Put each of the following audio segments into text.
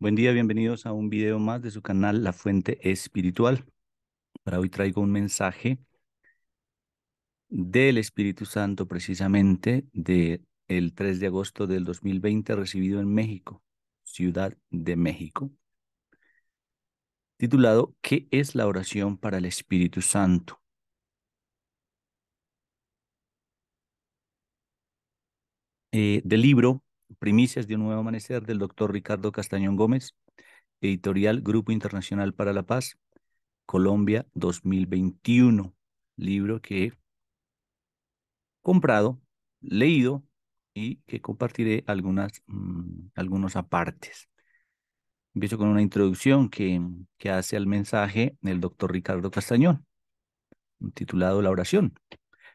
Buen día, bienvenidos a un video más de su canal La Fuente Espiritual. Para hoy traigo un mensaje del Espíritu Santo, precisamente del de 3 de agosto del 2020, recibido en México, Ciudad de México, titulado ¿Qué es la oración para el Espíritu Santo? Eh, del libro Primicias de un nuevo amanecer del doctor Ricardo Castañón Gómez, editorial Grupo Internacional para la Paz, Colombia 2021, libro que he comprado, leído y que compartiré algunas, mm, algunos apartes. Empiezo con una introducción que, que hace al mensaje del doctor Ricardo Castañón, titulado La oración.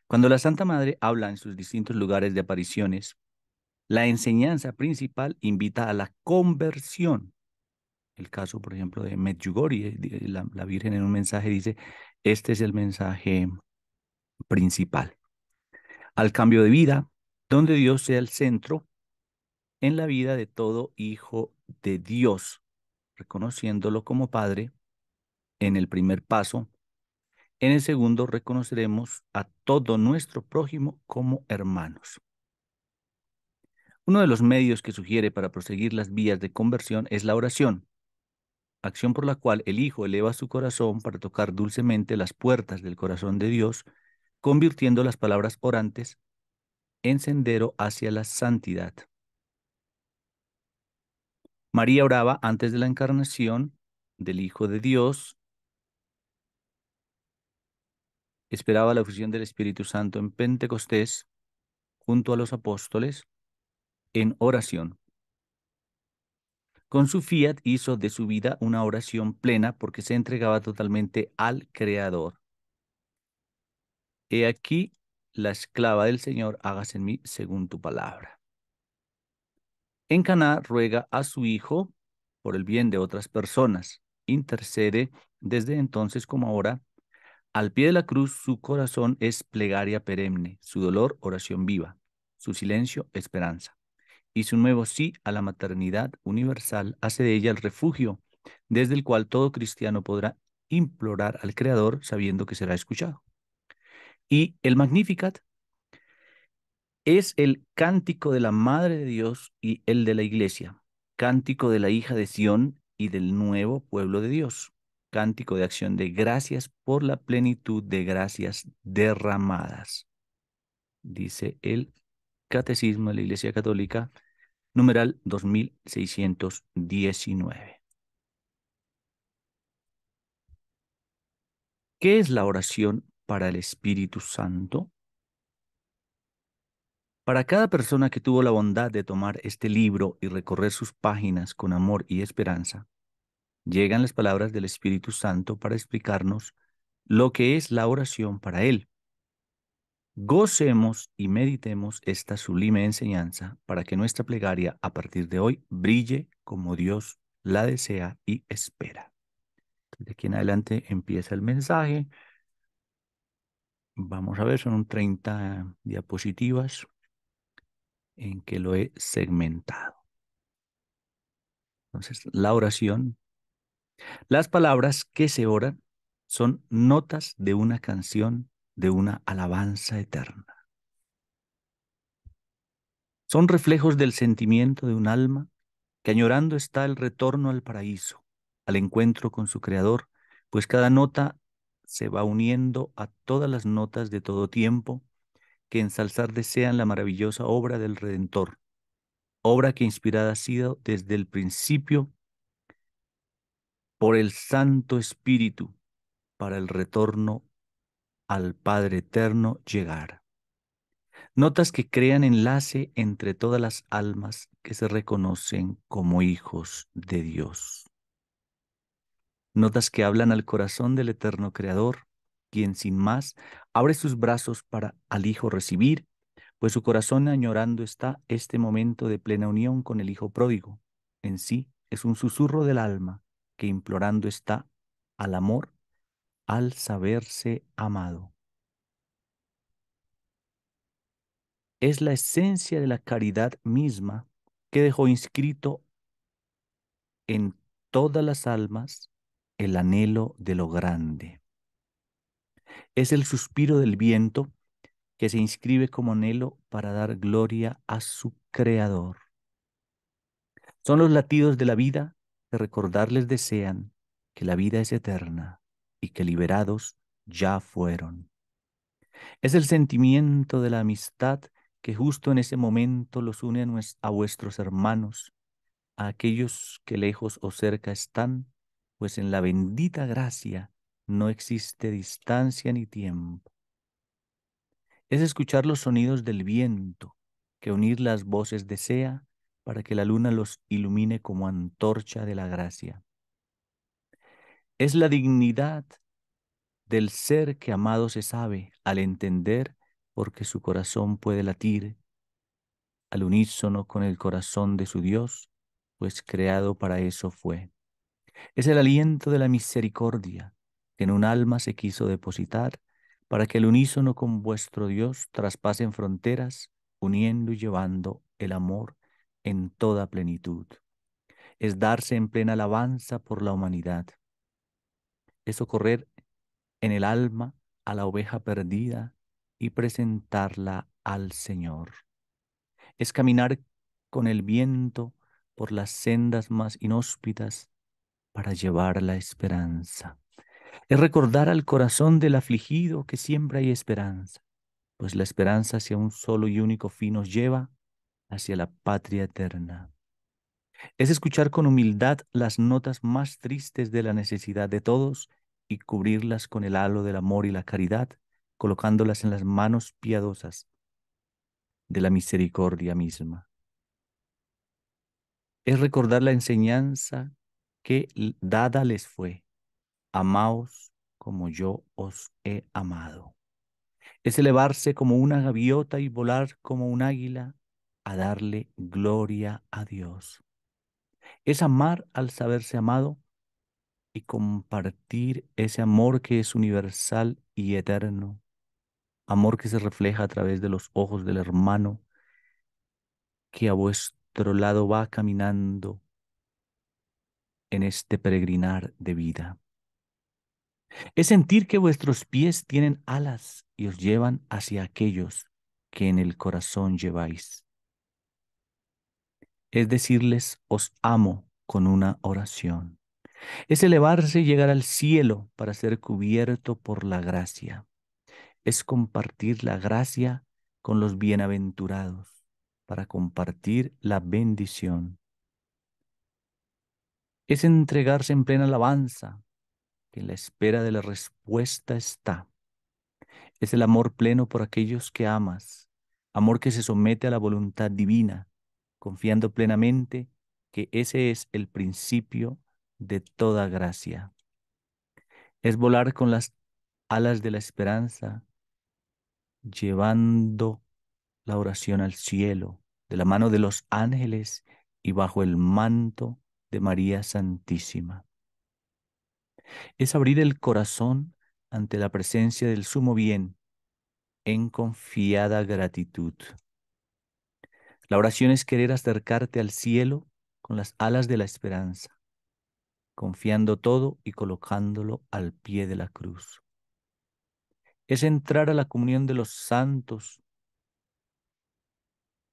Cuando la Santa Madre habla en sus distintos lugares de apariciones, la enseñanza principal invita a la conversión. El caso, por ejemplo, de Medjugorje, eh, eh, la, la Virgen en un mensaje dice, este es el mensaje principal. Al cambio de vida, donde Dios sea el centro en la vida de todo hijo de Dios, reconociéndolo como Padre en el primer paso. En el segundo, reconoceremos a todo nuestro prójimo como hermanos. Uno de los medios que sugiere para proseguir las vías de conversión es la oración, acción por la cual el Hijo eleva su corazón para tocar dulcemente las puertas del corazón de Dios, convirtiendo las palabras orantes en sendero hacia la santidad. María oraba antes de la encarnación del Hijo de Dios, esperaba la fusión del Espíritu Santo en Pentecostés junto a los apóstoles, en oración. Con su fiat hizo de su vida una oración plena porque se entregaba totalmente al Creador. He aquí la esclava del Señor, hágase en mí según tu palabra. En Caná ruega a su hijo por el bien de otras personas. Intercede desde entonces como ahora. Al pie de la cruz su corazón es plegaria perenne, su dolor oración viva, su silencio esperanza y su nuevo sí a la maternidad universal hace de ella el refugio desde el cual todo cristiano podrá implorar al Creador sabiendo que será escuchado. Y el Magnificat es el cántico de la Madre de Dios y el de la Iglesia, cántico de la hija de Sión y del nuevo pueblo de Dios, cántico de acción de gracias por la plenitud de gracias derramadas, dice el Catecismo de la Iglesia Católica, numeral 2619. ¿Qué es la oración para el Espíritu Santo? Para cada persona que tuvo la bondad de tomar este libro y recorrer sus páginas con amor y esperanza, llegan las palabras del Espíritu Santo para explicarnos lo que es la oración para él. Gocemos y meditemos esta sublime enseñanza para que nuestra plegaria a partir de hoy brille como Dios la desea y espera. De aquí en adelante empieza el mensaje. Vamos a ver, son 30 diapositivas en que lo he segmentado. Entonces, la oración. Las palabras que se oran son notas de una canción de una alabanza eterna. Son reflejos del sentimiento de un alma que añorando está el retorno al paraíso, al encuentro con su creador, pues cada nota se va uniendo a todas las notas de todo tiempo que ensalzar desean la maravillosa obra del Redentor, obra que inspirada ha sido desde el principio por el Santo Espíritu para el retorno al Padre Eterno llegar. Notas que crean enlace entre todas las almas que se reconocen como hijos de Dios. Notas que hablan al corazón del eterno Creador, quien sin más abre sus brazos para al Hijo recibir, pues su corazón añorando está este momento de plena unión con el Hijo pródigo. En sí es un susurro del alma que implorando está al amor al saberse amado. Es la esencia de la caridad misma que dejó inscrito en todas las almas el anhelo de lo grande. Es el suspiro del viento que se inscribe como anhelo para dar gloria a su Creador. Son los latidos de la vida que recordarles desean que la vida es eterna y que liberados ya fueron. Es el sentimiento de la amistad que justo en ese momento los une a, vuestros hermanos, a aquellos que lejos o cerca están, pues en la bendita gracia no existe distancia ni tiempo. Es escuchar los sonidos del viento, que unir las voces desea para que la luna los ilumine como antorcha de la gracia. Es la dignidad del ser que amado se sabe al entender porque su corazón puede latir al unísono con el corazón de su Dios, pues creado para eso fue. Es el aliento de la misericordia que en un alma se quiso depositar para que el unísono con vuestro Dios traspasen fronteras, uniendo y llevando el amor en toda plenitud. Es darse en plena alabanza por la humanidad es socorrer en el alma a la oveja perdida y presentarla al Señor. Es caminar con el viento por las sendas más inhóspitas para llevar la esperanza. Es recordar al corazón del afligido que siempre hay esperanza, pues la esperanza hacia un solo y único fin nos lleva hacia la patria eterna es escuchar con humildad las notas más tristes de la necesidad de todos y cubrirlas con el halo del amor y la caridad, colocándolas en las manos piadosas de la misericordia misma. Es recordar la enseñanza que dada les fue, amaos como yo os he amado. Es elevarse como una gaviota y volar como un águila a darle gloria a Dios es amar al saberse amado y compartir ese amor que es universal y eterno, amor que se refleja a través de los ojos del hermano que a vuestro lado va caminando en este peregrinar de vida. Es sentir que vuestros pies tienen alas y os llevan hacia aquellos que en el corazón lleváis es decirles os amo con una oración. Es elevarse y llegar al cielo para ser cubierto por la gracia. Es compartir la gracia con los bienaventurados para compartir la bendición. Es entregarse en plena alabanza, que en la espera de la respuesta está. Es el amor pleno por aquellos que amas, amor que se somete a la voluntad divina, confiando plenamente que ese es el principio de toda gracia. Es volar con las alas de la esperanza, llevando la oración al cielo, de la mano de los ángeles y bajo el manto de María Santísima. Es abrir el corazón ante la presencia del sumo bien en confiada gratitud. La oración es querer acercarte al cielo con las alas de la esperanza, confiando todo y colocándolo al pie de la cruz. Es entrar a la comunión de los santos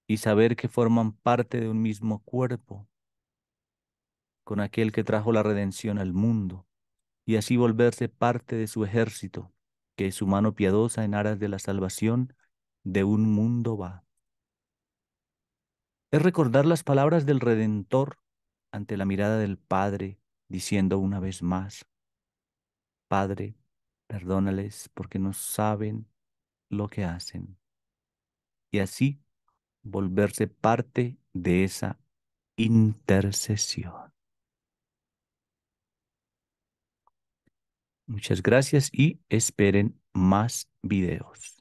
y saber que forman parte de un mismo cuerpo con aquel que trajo la redención al mundo y así volverse parte de su ejército, que es su mano piadosa en aras de la salvación de un mundo va es recordar las palabras del Redentor ante la mirada del Padre, diciendo una vez más, Padre, perdónales porque no saben lo que hacen. Y así volverse parte de esa intercesión. Muchas gracias y esperen más videos.